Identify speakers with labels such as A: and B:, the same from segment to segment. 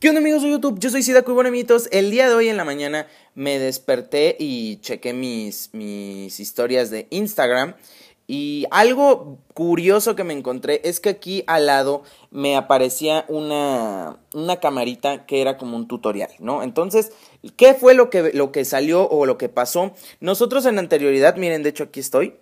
A: ¿Qué onda amigos de YouTube? Yo soy Sida Cubonemitos el día de hoy en la mañana me desperté y chequé mis, mis historias de Instagram y algo curioso que me encontré es que aquí al lado me aparecía una, una camarita que era como un tutorial, ¿no? Entonces, ¿qué fue lo que, lo que salió o lo que pasó? Nosotros en anterioridad, miren, de hecho aquí estoy,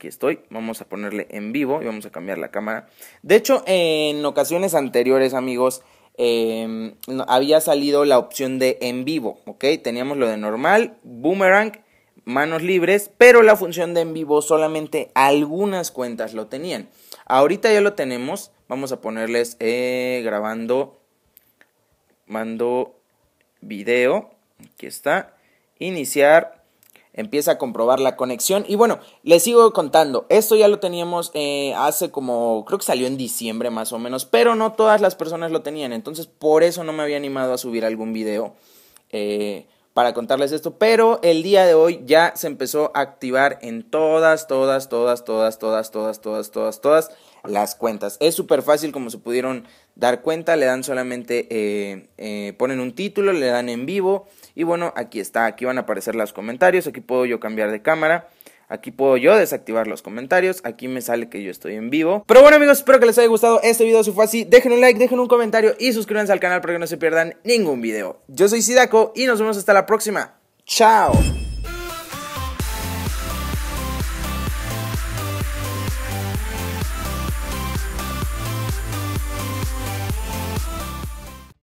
A: Aquí estoy. Vamos a ponerle en vivo y vamos a cambiar la cámara. De hecho, en ocasiones anteriores, amigos, em, había salido la opción de en vivo, ¿ok? Teníamos lo de normal, boomerang, manos libres, pero la función de en vivo solamente algunas cuentas lo tenían. Ahorita ya lo tenemos. Vamos a ponerles eh, grabando, mando video. Aquí está. Iniciar empieza a comprobar la conexión. Y bueno, les sigo contando, esto ya lo teníamos eh, hace como, creo que salió en diciembre más o menos, pero no todas las personas lo tenían, entonces por eso no me había animado a subir algún video. Eh, para contarles esto, pero el día de hoy ya se empezó a activar en todas, todas, todas, todas, todas, todas, todas, todas, todas las cuentas. Es súper fácil como se pudieron dar cuenta, le dan solamente, eh, eh, ponen un título, le dan en vivo y bueno, aquí está, aquí van a aparecer los comentarios, aquí puedo yo cambiar de cámara. Aquí puedo yo desactivar los comentarios. Aquí me sale que yo estoy en vivo. Pero bueno amigos, espero que les haya gustado este video. Si fue así, dejen un like, dejen un comentario y suscríbanse al canal para que no se pierdan ningún video. Yo soy Sidaco y nos vemos hasta la próxima. Chao.